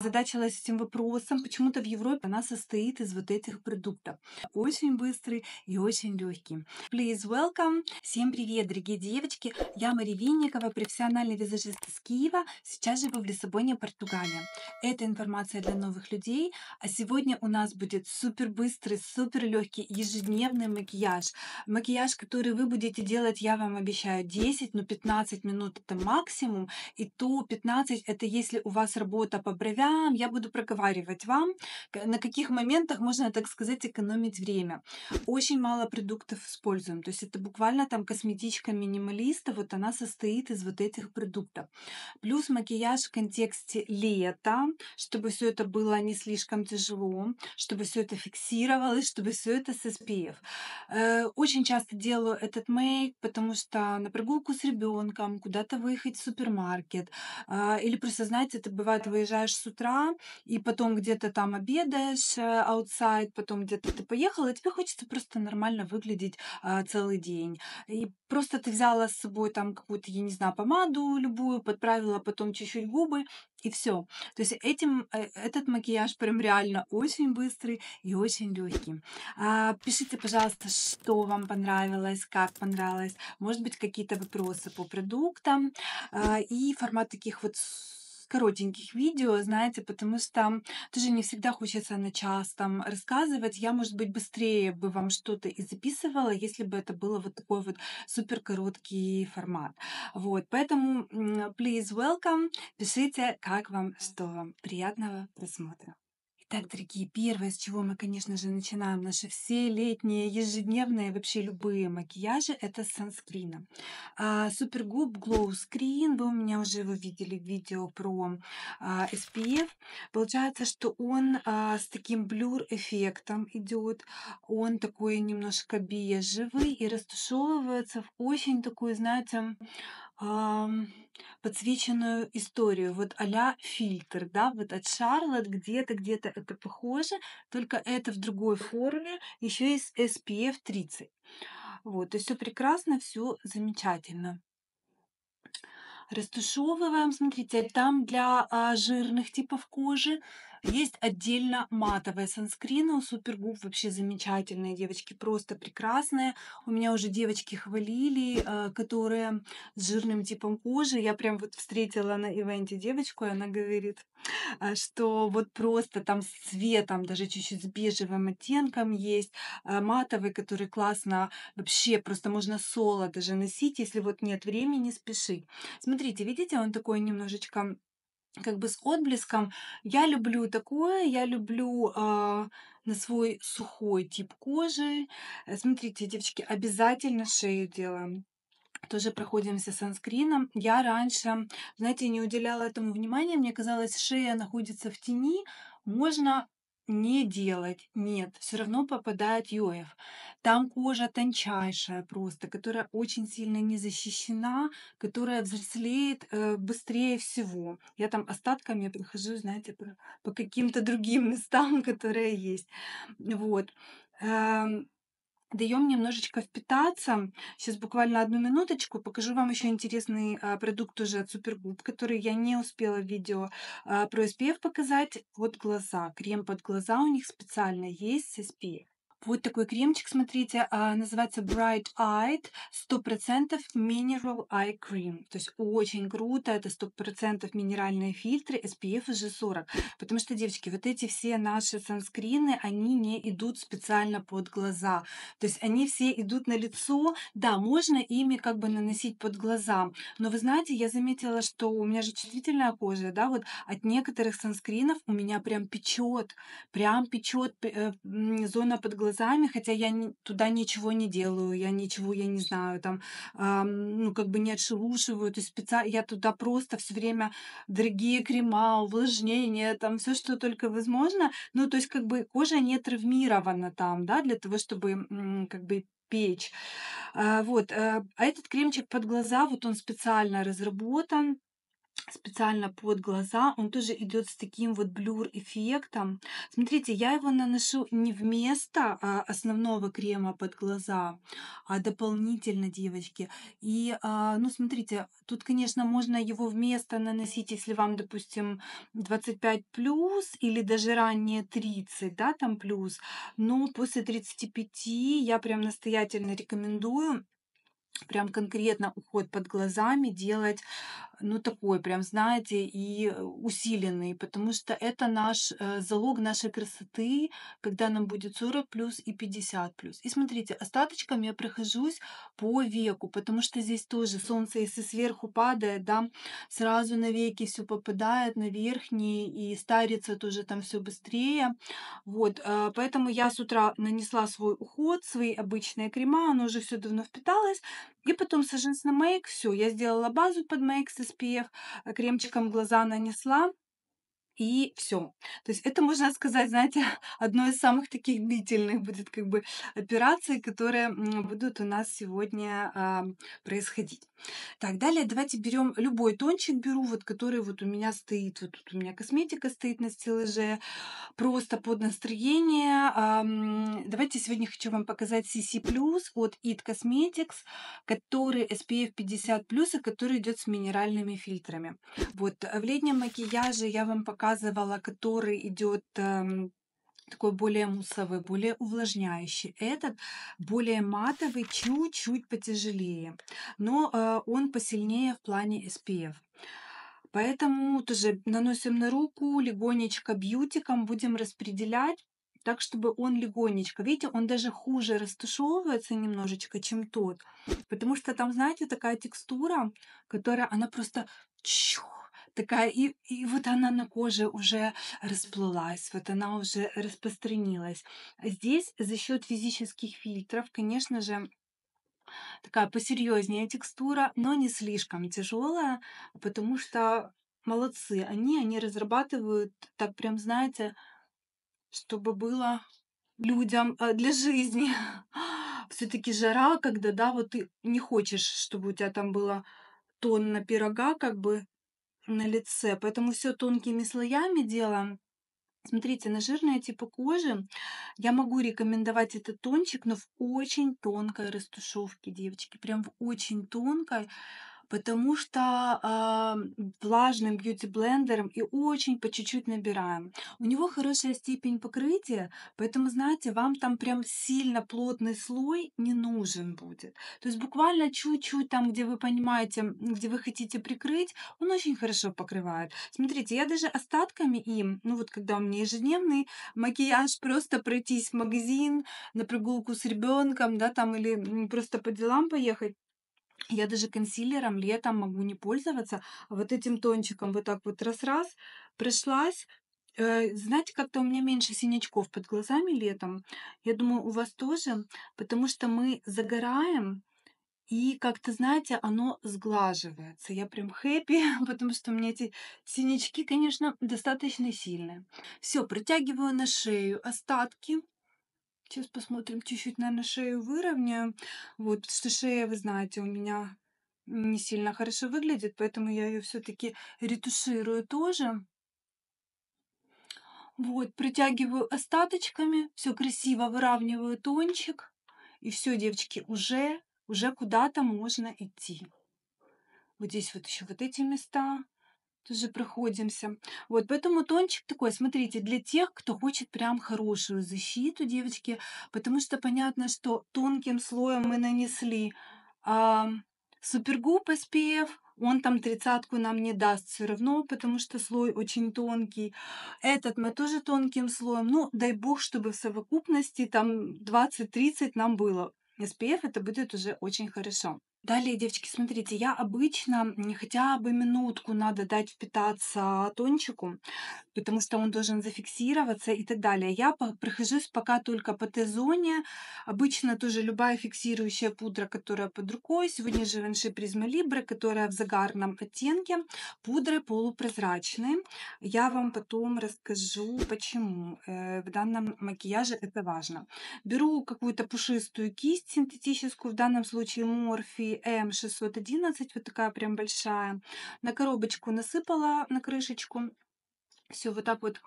задачилась этим вопросом. Почему-то в Европе она состоит из вот этих продуктов. Очень быстрый и очень легкий. Please welcome. Всем привет, дорогие девочки. Я Мария Винникова, профессиональный визажист из Киева. Сейчас живу в Лиссабоне, Португалия. Это информация для новых людей. А сегодня у нас будет супер быстрый, супер легкий ежедневный макияж. Макияж, который вы будете делать, я вам обещаю, 10, но ну 15 минут это максимум. И то 15 это если у вас работа по бровям, я, я буду проговаривать вам, на каких моментах можно, так сказать, экономить время. Очень мало продуктов используем. То есть это буквально там косметичка минималиста, вот она состоит из вот этих продуктов. Плюс макияж в контексте лета, чтобы все это было не слишком тяжело, чтобы все это фиксировалось, чтобы все это с SPF. Э, очень часто делаю этот мейк, потому что на прогулку с ребенком, куда-то выехать в супермаркет, а, или просто, знаете, ты бывает выезжаешь с утра, утра, и потом где-то там обедаешь outside, э, потом где-то ты поехал, и тебе хочется просто нормально выглядеть а, целый день. И просто ты взяла с собой там какую-то, я не знаю, помаду любую, подправила потом чуть-чуть губы, и все. То есть этим, э, этот макияж прям реально очень быстрый и очень легкий. А, пишите, пожалуйста, что вам понравилось, как понравилось. Может быть, какие-то вопросы по продуктам а, и формат таких вот коротеньких видео, знаете, потому что тоже не всегда хочется на час там рассказывать. Я, может быть, быстрее бы вам что-то и записывала, если бы это было вот такой вот супер короткий формат. Вот, поэтому please welcome, пишите, как вам, что вам. Приятного просмотра! Итак, дорогие, первое, с чего мы, конечно же, начинаем наши все летние, ежедневные, вообще любые макияжи, это с санскрином. А, супергуб Glow Screen, вы у меня уже его видели в видео про а, SPF. Получается, что он а, с таким блюр-эффектом идет, он такой немножко бежевый и растушевывается в очень такую, знаете, а, подсвеченную историю, вот а фильтр, да, вот от Шарлот где-то, где-то это похоже, только это в другой форме, еще и с SPF 30. Вот, и все прекрасно, все замечательно. Растушевываем, смотрите, там для а, жирных типов кожи есть отдельно матовая санскрина. у Супергуб, вообще замечательные девочки, просто прекрасные. У меня уже девочки хвалили, а, которые с жирным типом кожи. Я прям вот встретила на ивенте девочку, и она говорит, а, что вот просто там с цветом, даже чуть-чуть с бежевым оттенком есть а, матовый, который классно вообще, просто можно соло даже носить, если вот нет времени, спеши. Смотрите, смотрите, видите, он такой немножечко как бы с отблеском. Я люблю такое, я люблю э, на свой сухой тип кожи. Э, смотрите, девочки, обязательно шею делаем тоже проходимся санскрином. Я раньше, знаете, не уделяла этому внимания. Мне казалось, шея находится в тени, можно не делать. Нет, все равно попадает Йоев. Там кожа тончайшая просто, которая очень сильно не защищена, которая взрослеет э, быстрее всего. Я там остатками прохожу, знаете, по, по каким-то другим местам, которые есть. Вот эм, даем немножечко впитаться. Сейчас буквально одну минуточку покажу вам еще интересный а, продукт уже от Супергуб, который я не успела в видео а, про SPF показать. Вот глаза, крем под глаза у них специально есть с SPF. Вот такой кремчик, смотрите, а, называется Bright Eyed 100% Mineral Eye Cream. То есть очень круто, это 100% минеральные фильтры SPF уже 40. Потому что, девочки, вот эти все наши санскрины, они не идут специально под глаза. То есть они все идут на лицо. Да, можно ими как бы наносить под глаза. Но вы знаете, я заметила, что у меня же чувствительная кожа, да, вот от некоторых санскринов у меня прям печет, прям печет э, зона под глаза глазами, хотя я не, туда ничего не делаю, я ничего, я не знаю, там, э, ну, как бы не отшелушиваю, то есть специально, я туда просто все время дорогие крема, увлажнения, там, все, что только возможно, ну, то есть, как бы кожа не травмирована там, да, для того, чтобы, как бы, печь. А, вот. Э, а этот кремчик под глаза, вот он специально разработан специально под глаза. Он тоже идет с таким вот блюр эффектом. Смотрите, я его наношу не вместо а, основного крема под глаза, а дополнительно, девочки. И, а, ну, смотрите, тут, конечно, можно его вместо наносить, если вам, допустим, 25 плюс или даже ранее 30, да, там плюс. Но после 35 я прям настоятельно рекомендую прям конкретно уход под глазами делать, ну, такой прям, знаете, и э, усиленный, потому что это наш э, залог нашей красоты, когда нам будет 40 плюс и 50 плюс. И смотрите, остаточками я прохожусь по веку, потому что здесь тоже солнце, если сверху падает, да, сразу на веки все попадает, на верхние и старится тоже там все быстрее. Вот, э, поэтому я с утра нанесла свой уход, свои обычные крема, оно уже все давно впиталось, и потом саженец на мейк, все, я сделала базу под мейк с SPF, э, кремчиком глаза нанесла, и все. То есть это, можно сказать, знаете, одно из самых таких длительных будет как бы операций, которые будут у нас сегодня а, происходить. Так, далее давайте берем любой тончик, беру вот который вот у меня стоит, вот тут у меня косметика стоит на стеллаже, просто под настроение. А, давайте сегодня хочу вам показать CC+, от It Cosmetics, который SPF 50+, и который идет с минеральными фильтрами. Вот а в летнем макияже я вам пока показывала, который идет эм, такой более мусовый, более увлажняющий. Этот более матовый, чуть-чуть потяжелее, но э, он посильнее в плане SPF. Поэтому тоже наносим на руку, легонечко бьютиком будем распределять, так, чтобы он легонечко. Видите, он даже хуже растушевывается немножечко, чем тот. Потому что там, знаете, такая текстура, которая, она просто чух, такая, и, и вот она на коже уже расплылась, вот она уже распространилась. Здесь за счет физических фильтров, конечно же, такая посерьезнее текстура, но не слишком тяжелая, потому что молодцы они, они разрабатывают так прям, знаете, чтобы было людям э, для жизни. Все-таки жара, когда, да, вот ты не хочешь, чтобы у тебя там было тонна пирога, как бы на лице, поэтому все тонкими слоями делаем. Смотрите, на жирные типы кожи я могу рекомендовать этот тончик, но в очень тонкой растушевке, девочки, прям в очень тонкой потому что э, влажным бьюти-блендером и очень по чуть-чуть набираем. У него хорошая степень покрытия, поэтому, знаете, вам там прям сильно плотный слой не нужен будет. То есть буквально чуть-чуть там, где вы понимаете, где вы хотите прикрыть, он очень хорошо покрывает. Смотрите, я даже остатками им, ну вот когда у меня ежедневный макияж, просто пройтись в магазин, на прогулку с ребенком, да, там или просто по делам поехать, я даже консилером летом могу не пользоваться, а вот этим тончиком вот так вот раз-раз пришлась. Э, знаете, как-то у меня меньше синячков под глазами летом. Я думаю, у вас тоже, потому что мы загораем, и как-то, знаете, оно сглаживается. Я прям хэппи, потому что у меня эти синячки, конечно, достаточно сильные. Все, протягиваю на шею остатки Сейчас посмотрим, чуть-чуть, наверное, шею выровняю. Вот, что шея, вы знаете, у меня не сильно хорошо выглядит, поэтому я ее все-таки ретуширую тоже. Вот, притягиваю остаточками, все красиво выравниваю тончик. И все, девочки, уже, уже куда-то можно идти. Вот здесь вот еще вот эти места тоже проходимся. Вот, поэтому тончик такой, смотрите, для тех, кто хочет прям хорошую защиту, девочки, потому что понятно, что тонким слоем мы нанесли а, супергуб SPF, он там тридцатку нам не даст все равно, потому что слой очень тонкий. Этот мы тоже тонким слоем. Ну, дай бог, чтобы в совокупности там 20-30 нам было. SPF это будет уже очень хорошо. Далее, девочки, смотрите, я обычно хотя бы минутку надо дать впитаться тончику, потому что он должен зафиксироваться и так далее. Я прохожусь пока только по Т-зоне. Обычно тоже любая фиксирующая пудра, которая под рукой. Сегодня же Венши Призма Либре, которая в загарном оттенке. Пудры полупрозрачные. Я вам потом расскажу, почему э, в данном макияже это важно. Беру какую-то пушистую кисть синтетическую, в данном случае морфи, серии М611, вот такая прям большая. На коробочку насыпала, на крышечку. Все вот так вот,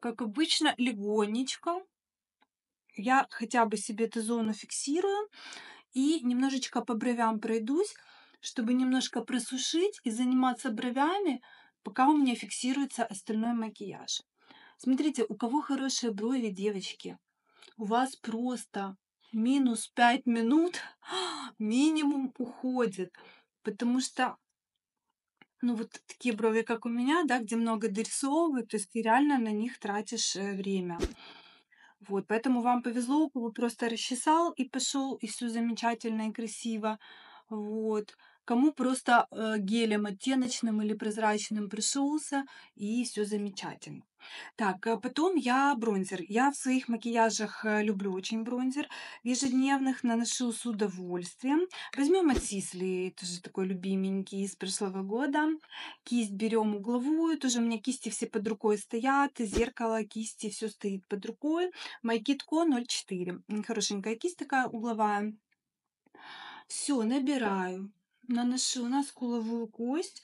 как обычно, легонечко. Я хотя бы себе эту зону фиксирую и немножечко по бровям пройдусь, чтобы немножко просушить и заниматься бровями, пока у меня фиксируется остальной макияж. Смотрите, у кого хорошие брови, девочки, у вас просто минус 5 минут минимум уходит, потому что ну, вот такие брови, как у меня, да, где много дорисовывают, то есть ты реально на них тратишь э, время. Вот, поэтому вам повезло, вы просто расчесал и пошел, и все замечательно и красиво. Вот. Кому просто э, гелем оттеночным или прозрачным пришелся, и все замечательно. Так, э, потом я бронзер. Я в своих макияжах э, люблю очень бронзер. В ежедневных наношу с удовольствием. Возьмем от Сисли, тоже такой любименький из прошлого года. Кисть берем угловую, тоже у меня кисти все под рукой стоят, зеркало, кисти, все стоит под рукой. Майкитко 0,4. Хорошенькая кисть такая угловая. Все, набираю, наношу на скуловую кость.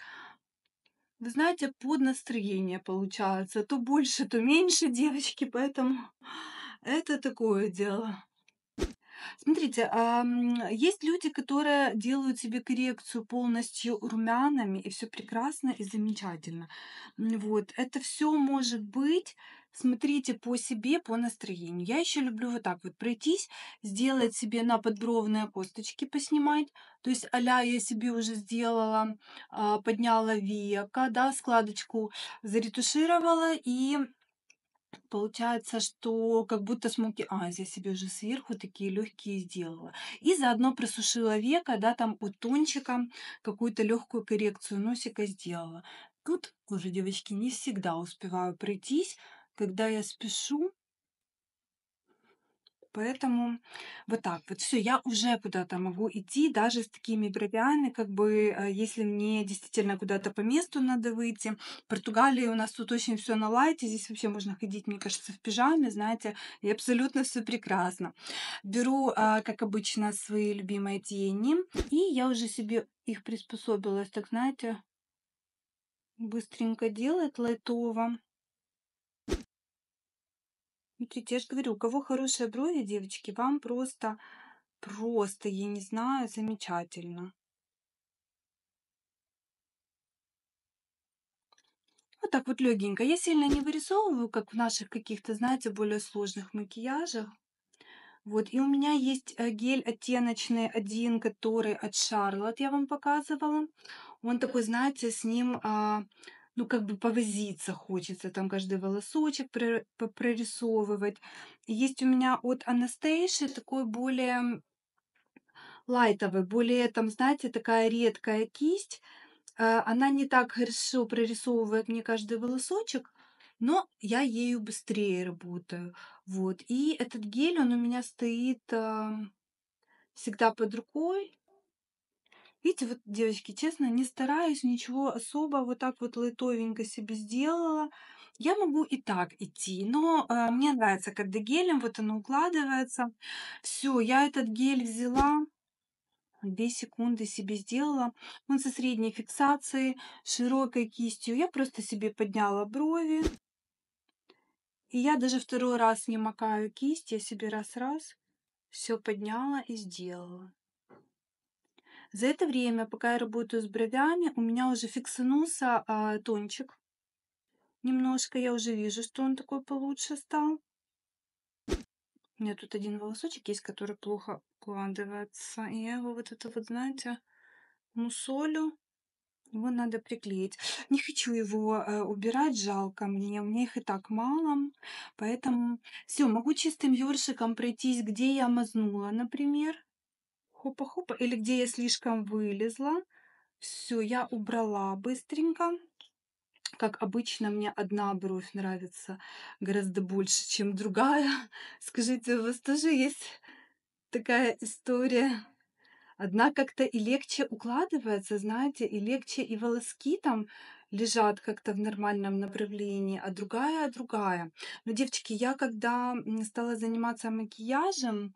Вы знаете, под настроение получается. То больше, то меньше девочки, поэтому это такое дело. Смотрите, есть люди, которые делают себе коррекцию полностью румянами, и все прекрасно и замечательно. Вот. Это все может быть смотрите по себе, по настроению. Я еще люблю вот так вот пройтись, сделать себе на подбровные косточки поснимать. То есть аля я себе уже сделала, а, подняла века, да, складочку заретушировала и Получается, что как будто смоки айз я себе уже сверху такие легкие сделала. И заодно просушила века, да, там у тончика какую-то легкую коррекцию носика сделала. Тут уже, девочки, не всегда успеваю пройтись, когда я спешу. Поэтому вот так вот. Все, я уже куда-то могу идти, даже с такими бровями, как бы, э, если мне действительно куда-то по месту надо выйти. В Португалии у нас тут очень все на лайте, здесь вообще можно ходить, мне кажется, в пижаме, знаете, и абсолютно все прекрасно. Беру, а, как обычно, свои любимые тени, и я уже себе их приспособилась, так знаете, быстренько делает, лайтово. Смотрите, ну, я же говорю, у кого хорошие брови, девочки, вам просто, просто, я не знаю, замечательно. Вот так вот легенько. Я сильно не вырисовываю, как в наших каких-то, знаете, более сложных макияжах. Вот, и у меня есть э, гель оттеночный один, который от Charlotte я вам показывала. Он такой, знаете, с ним а, ну, как бы повозиться хочется, там каждый волосочек прорисовывать. Есть у меня от Анастейши такой более лайтовый, более, там, знаете, такая редкая кисть. Э, она не так хорошо прорисовывает мне каждый волосочек, но я ею быстрее работаю. Вот. И этот гель, он у меня стоит э, всегда под рукой. Видите, вот, девочки, честно, не стараюсь, ничего особо вот так вот лайтовенько себе сделала. Я могу и так идти, но э, мне нравится, когда гелем вот оно укладывается. Все, я этот гель взяла, две секунды себе сделала. Он со средней фиксацией, широкой кистью. Я просто себе подняла брови. И я даже второй раз не макаю кисть, я себе раз-раз все подняла и сделала. За это время, пока я работаю с бровями, у меня уже фиксанулся а, тончик. Немножко я уже вижу, что он такой получше стал. У меня тут один волосочек есть, который плохо укладывается. И я его вот это вот, знаете, мусолю. Ну, его надо приклеить. Не хочу его э, убирать, жалко мне. У меня их и так мало. Поэтому все, могу чистым ёршиком пройтись, где я мазнула, например. Хупа-хупа, или где я слишком вылезла. Все, я убрала быстренько. Как обычно, мне одна бровь нравится гораздо больше, чем другая. Скажите, у вас тоже есть такая история? Одна как-то и легче укладывается, знаете, и легче и волоски там лежат как-то в нормальном направлении, а другая, а другая. Но, девочки, я когда стала заниматься макияжем,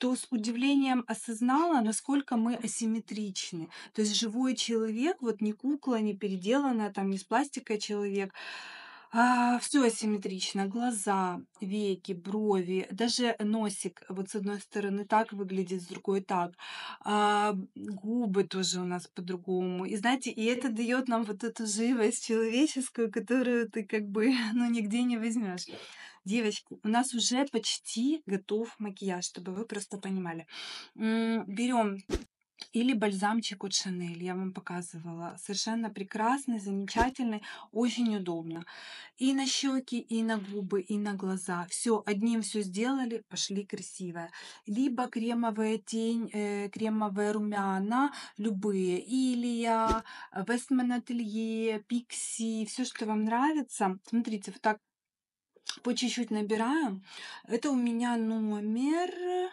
то с удивлением осознала, насколько мы асимметричны. То есть живой человек, вот не кукла, не переделанная, там не с пластикой человек, а, все асимметрично. Глаза, веки, брови, даже носик вот с одной стороны так выглядит, с другой так. А, губы тоже у нас по-другому. И знаете, и это дает нам вот эту живость человеческую, которую ты как бы ну, нигде не возьмешь. Девочки, у нас уже почти готов макияж, чтобы вы просто понимали. Берем или бальзамчик от Шанель, я вам показывала. Совершенно прекрасный, замечательный, очень удобно. И на щеки, и на губы, и на глаза. Все, одним все сделали, пошли красивое. Либо кремовая тень, э, кремовая румяна, любые. Илия, Вестман Ателье, Пикси, все, что вам нравится. Смотрите, вот так по чуть-чуть набираем. Это у меня номер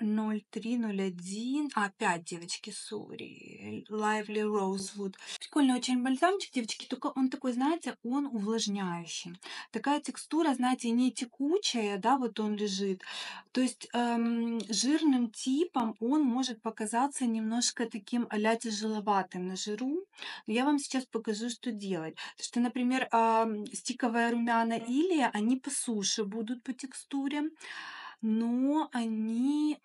0301. Опять, девочки, сори. Lively Rosewood. Прикольный очень бальзамчик, девочки, только он такой, знаете, он увлажняющий. Такая текстура, знаете, не текучая, да, вот он лежит. То есть эм, жирным типом он может показаться немножко таким а-ля тяжеловатым на жиру. Но я вам сейчас покажу, что делать. Потому что, например, эм, стиковая румяна или они по суше будут по текстуре но они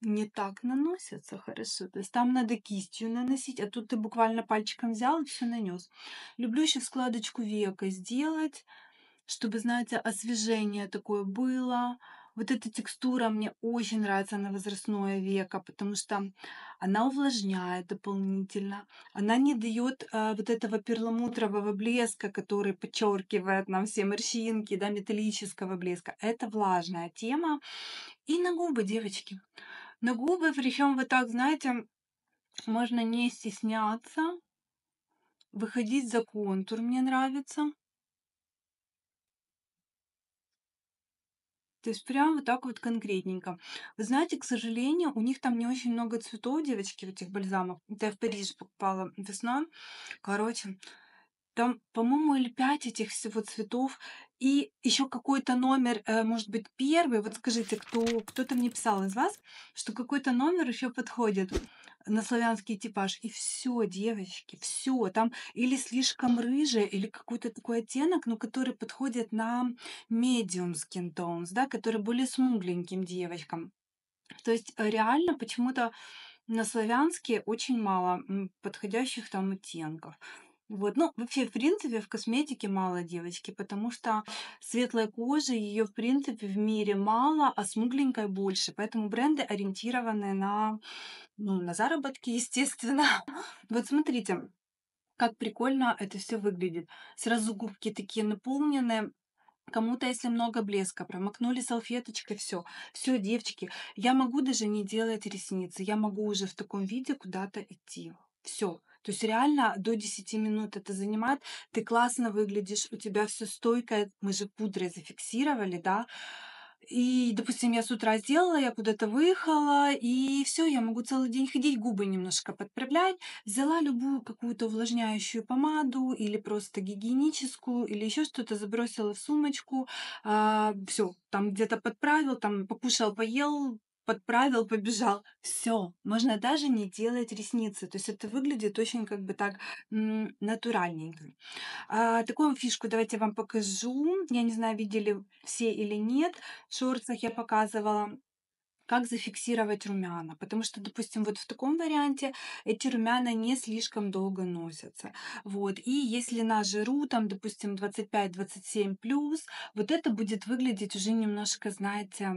не так наносятся хорошо. То есть там надо кистью наносить, а тут ты буквально пальчиком взял и все нанес. Люблю еще складочку века сделать, чтобы, знаете, освежение такое было. Вот эта текстура мне очень нравится на возрастное веко, потому что она увлажняет дополнительно. Она не дает а, вот этого перламутрового блеска, который подчеркивает нам все морщинки, да, металлического блеска. Это влажная тема. И на губы, девочки. На губы, причем вот так, знаете, можно не стесняться, выходить за контур мне нравится. То есть прям вот так вот конкретненько. Вы знаете, к сожалению, у них там не очень много цветов, девочки, в этих бальзамах. Это я в Париж покупала весна. Короче, там, по-моему, или пять этих всего цветов. И еще какой-то номер, э, может быть, первый. Вот скажите, кто, кто-то мне писал из вас, что какой-то номер еще подходит на славянский типаж. И все, девочки, все. Там или слишком рыжая, или какой-то такой оттенок, но который подходит на медиум skin tones, да, который более смугленьким девочкам. То есть э, реально почему-то на славянские очень мало подходящих там оттенков. Вот. Ну, вообще, в принципе, в косметике мало девочки, потому что светлой кожи ее, в принципе, в мире мало, а смугленькой больше. Поэтому бренды ориентированы на, ну, на заработки, естественно. Вот смотрите, как прикольно это все выглядит. Сразу губки такие наполненные, Кому-то, если много блеска, промокнули салфеточкой, все. Все, девочки, я могу даже не делать ресницы, я могу уже в таком виде куда-то идти. Все. То есть реально до 10 минут это занимает. Ты классно выглядишь, у тебя все стойкое. Мы же пудрой зафиксировали, да? И, допустим, я с утра сделала, я куда-то выехала, и все, я могу целый день ходить, губы немножко подправлять. Взяла любую какую-то увлажняющую помаду или просто гигиеническую, или еще что-то забросила в сумочку. А, все, там где-то подправил, там покушал, поел, подправил, побежал. Все, можно даже не делать ресницы. То есть это выглядит очень как бы так натуральненько. А, такую фишку давайте я вам покажу. Я не знаю, видели все или нет. В шорцах я показывала как зафиксировать румяна, потому что, допустим, вот в таком варианте эти румяна не слишком долго носятся. Вот. И если на жиру, там, допустим, 25-27+, вот это будет выглядеть уже немножко, знаете,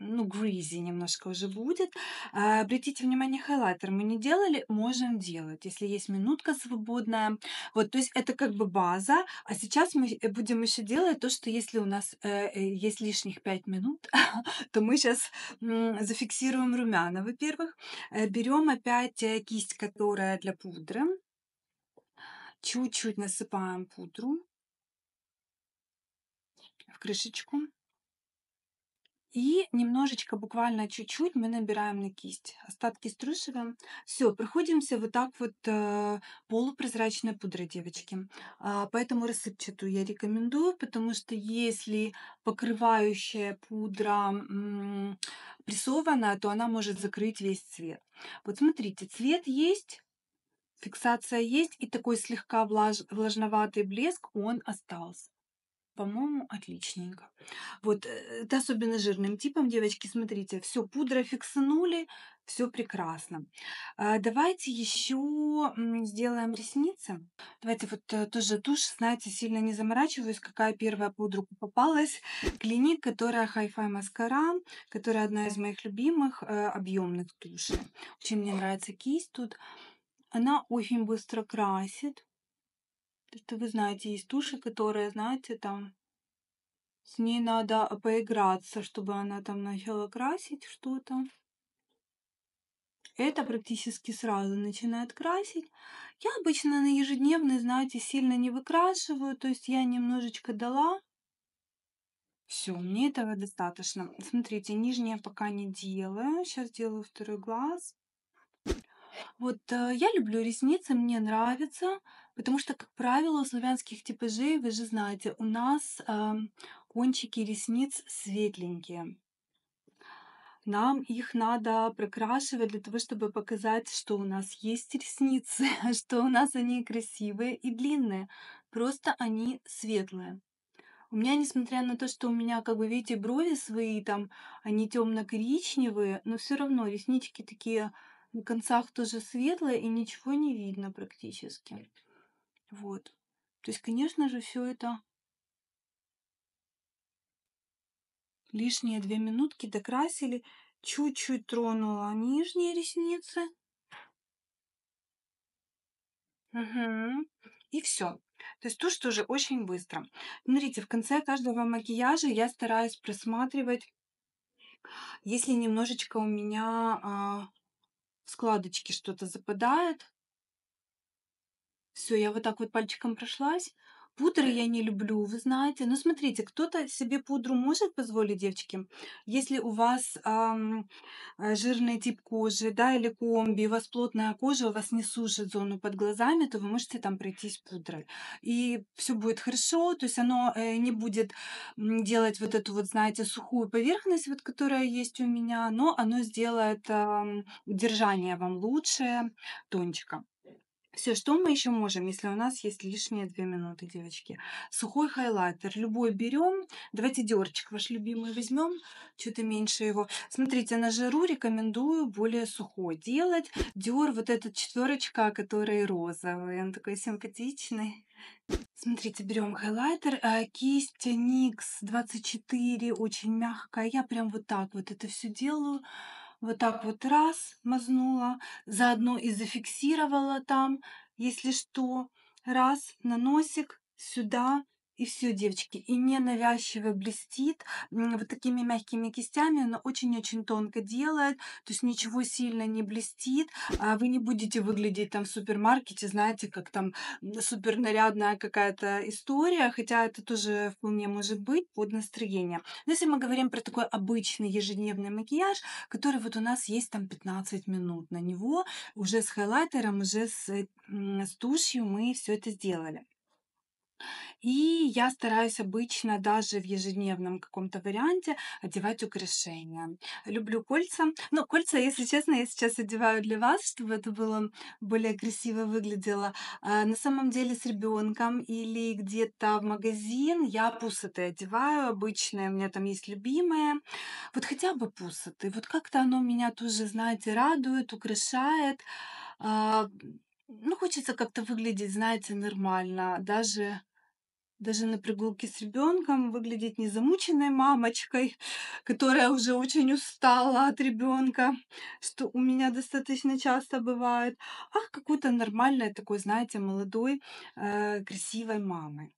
ну, гризи немножко уже будет. А, обратите внимание, хайлайтер мы не делали, можем делать, если есть минутка свободная. Вот, то есть это как бы база, а сейчас мы э, будем еще делать то, что если у нас э, э есть лишних 5 минут, то мы сейчас зафиксируем румяна, во-первых. Э, берем опять кисть, которая для пудры. Чуть-чуть насыпаем пудру в крышечку. И немножечко, буквально чуть-чуть, мы набираем на кисть. Остатки струшиваем. Все, проходимся вот так вот э, полупрозрачной пудрой, девочки. Э, поэтому рассыпчатую я рекомендую, потому что если покрывающая пудра м -м, прессованная, то она может закрыть весь цвет. Вот смотрите, цвет есть, фиксация есть, и такой слегка влаж, влажноватый блеск, он остался. По-моему, отличненько. Вот э, это особенно жирным типом, девочки, смотрите, все пудра фикснули, все прекрасно. А, давайте еще сделаем ресницы. Давайте вот э, тоже тушь, знаете, сильно не заморачиваюсь, какая первая пудра руку попалась. Клиник, которая Hi-Fi Mascara, которая одна из моих любимых э, объемных тушей. Очень мне нравится кисть тут. Она очень быстро красит. То, что вы знаете, есть туши, которые, знаете, там с ней надо а, поиграться, чтобы она там начала красить что-то. Это практически сразу начинает красить. Я обычно на ежедневной, знаете, сильно не выкрашиваю, то есть я немножечко дала. Все, мне этого достаточно. Смотрите, нижнее пока не делаю. Сейчас делаю второй глаз. Вот э, я люблю ресницы, мне нравится, Потому что, как правило, у славянских типажей, вы же знаете, у нас э, кончики ресниц светленькие. Нам их надо прокрашивать для того, чтобы показать, что у нас есть ресницы, а что у нас они красивые и длинные. Просто они светлые. У меня, несмотря на то, что у меня, как бы, видите, брови свои там, они темно-коричневые, но все равно реснички такие на концах тоже светлые и ничего не видно практически. Вот. То есть, конечно же, все это лишние две минутки докрасили. Чуть-чуть тронула нижние ресницы. Угу. И все. То есть тушь тоже очень быстро. Смотрите, в конце каждого макияжа я стараюсь просматривать, если немножечко у меня а, складочки что-то западает, все, я вот так вот пальчиком прошлась. Пудры я не люблю, вы знаете. Ну, смотрите, кто-то себе пудру может позволить, девочки. Если у вас эм, жирный тип кожи, да, или комби, у вас плотная кожа, у вас не сушит зону под глазами, то вы можете там пройтись пудрой. И все будет хорошо, то есть оно э, не будет делать вот эту вот, знаете, сухую поверхность, вот которая есть у меня, но оно сделает э, удержание вам лучше тончика. Все, что мы еще можем, если у нас есть лишние две минуты, девочки? Сухой хайлайтер, любой берем. Давайте дерчик ваш любимый возьмем, что-то меньше его. Смотрите, на жиру рекомендую более сухой делать. Дер вот этот четверочка, который розовый, он такой симпатичный. Смотрите, берем хайлайтер, а, кисть NYX 24, очень мягкая. Я прям вот так вот это все делаю вот так вот раз мазнула, заодно и зафиксировала там, если что, раз на носик, сюда, и все, девочки, и ненавязчиво блестит вот такими мягкими кистями, она очень-очень тонко делает, то есть ничего сильно не блестит, а вы не будете выглядеть там в супермаркете, знаете, как там супер нарядная какая-то история, хотя это тоже вполне может быть под настроение. Но если мы говорим про такой обычный ежедневный макияж, который вот у нас есть там 15 минут на него, уже с хайлайтером, уже с, с тушью мы все это сделали. И я стараюсь обычно даже в ежедневном каком-то варианте одевать украшения. Люблю кольца. Но ну, кольца, если честно, я сейчас одеваю для вас, чтобы это было более красиво выглядело. А на самом деле с ребенком или где-то в магазин я пусоты одеваю обычные. У меня там есть любимые. Вот хотя бы пусоты. Вот как-то оно меня тоже, знаете, радует, украшает. А, ну, хочется как-то выглядеть, знаете, нормально. Даже даже на прогулке с ребенком выглядеть не замученной мамочкой, которая уже очень устала от ребенка, что у меня достаточно часто бывает, а какой-то нормальной такой, знаете, молодой, э, красивой мамы.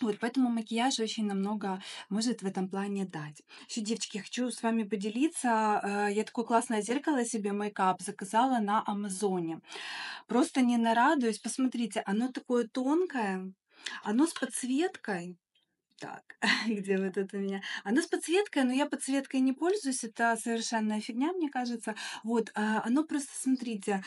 Вот, поэтому макияж очень намного может в этом плане дать. Еще, девочки, хочу с вами поделиться. Э, я такое классное зеркало себе мейкап заказала на Амазоне. Просто не нарадуюсь. Посмотрите, оно такое тонкое, оно с подсветкой, так, где вот это у меня? Оно с подсветкой, но я подсветкой не пользуюсь, это совершенная фигня, мне кажется. Вот, а, оно просто, смотрите,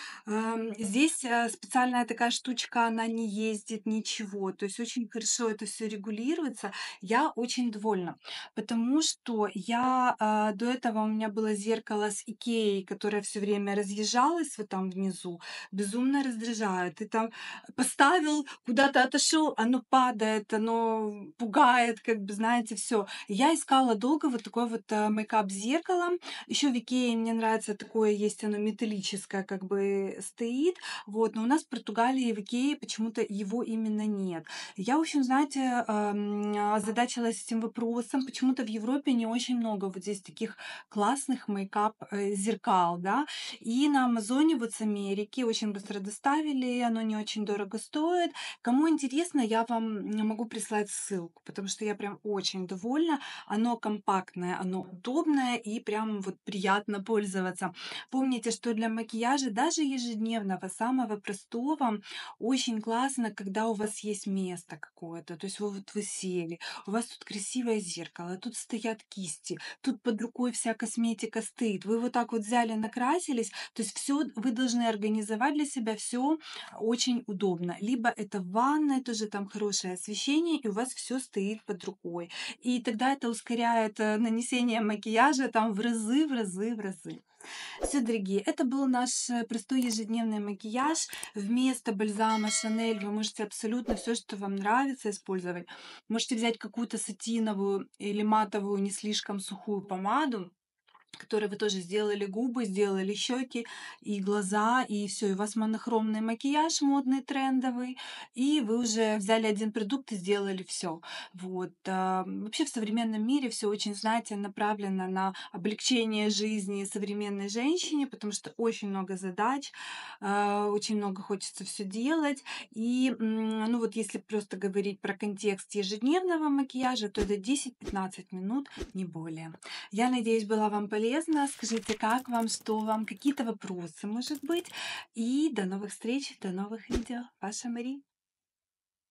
здесь э, специальная такая штучка, она не ездит, ничего. То есть очень хорошо это все регулируется. Я очень довольна, потому что я а, до этого у меня было зеркало с Икеей, которое все время разъезжалось вот там внизу, безумно раздражает. Ты там поставил, куда-то отошел, оно падает, оно пугает бывает, как бы, знаете, все. Я искала долго вот такой вот э, мейкап с зеркалом. Еще в Икее мне нравится такое, есть оно металлическое, как бы стоит. Вот, но у нас в Португалии в Икее почему-то его именно нет. Я, в общем, знаете, эм, а, задачилась этим вопросом. Почему-то в Европе не очень много вот здесь таких классных мейкап э, зеркал, да. И на Амазоне вот с Америки очень быстро доставили, оно не очень дорого стоит. Кому интересно, я вам могу прислать ссылку, потому что что я прям очень довольна. Оно компактное, оно удобное и прям вот приятно пользоваться. Помните, что для макияжа даже ежедневного, самого простого, очень классно, когда у вас есть место какое-то. То есть вы вот вы сели, у вас тут красивое зеркало, тут стоят кисти, тут под рукой вся косметика стоит. Вы вот так вот взяли, накрасились. То есть все вы должны организовать для себя все очень удобно. Либо это ванная, тоже там хорошее освещение, и у вас все стоит чуть под рукой. И тогда это ускоряет э, нанесение макияжа там в разы, в разы, в разы. Все, дорогие, это был наш э, простой ежедневный макияж. Вместо бальзама Шанель вы можете абсолютно все, что вам нравится, использовать. Можете взять какую-то сатиновую или матовую, не слишком сухую помаду которые вы тоже сделали губы, сделали щеки и глаза, и все, и у вас монохромный макияж модный, трендовый, и вы уже взяли один продукт и сделали все. Вот. А, вообще в современном мире все очень, знаете, направлено на облегчение жизни современной женщине, потому что очень много задач, а, очень много хочется все делать. И, ну вот если просто говорить про контекст ежедневного макияжа, то это 10-15 минут, не более. Я надеюсь, была вам полезна полезно. Скажите, как вам, что вам, какие-то вопросы, может быть. И до новых встреч, до новых видео. Ваша Мария.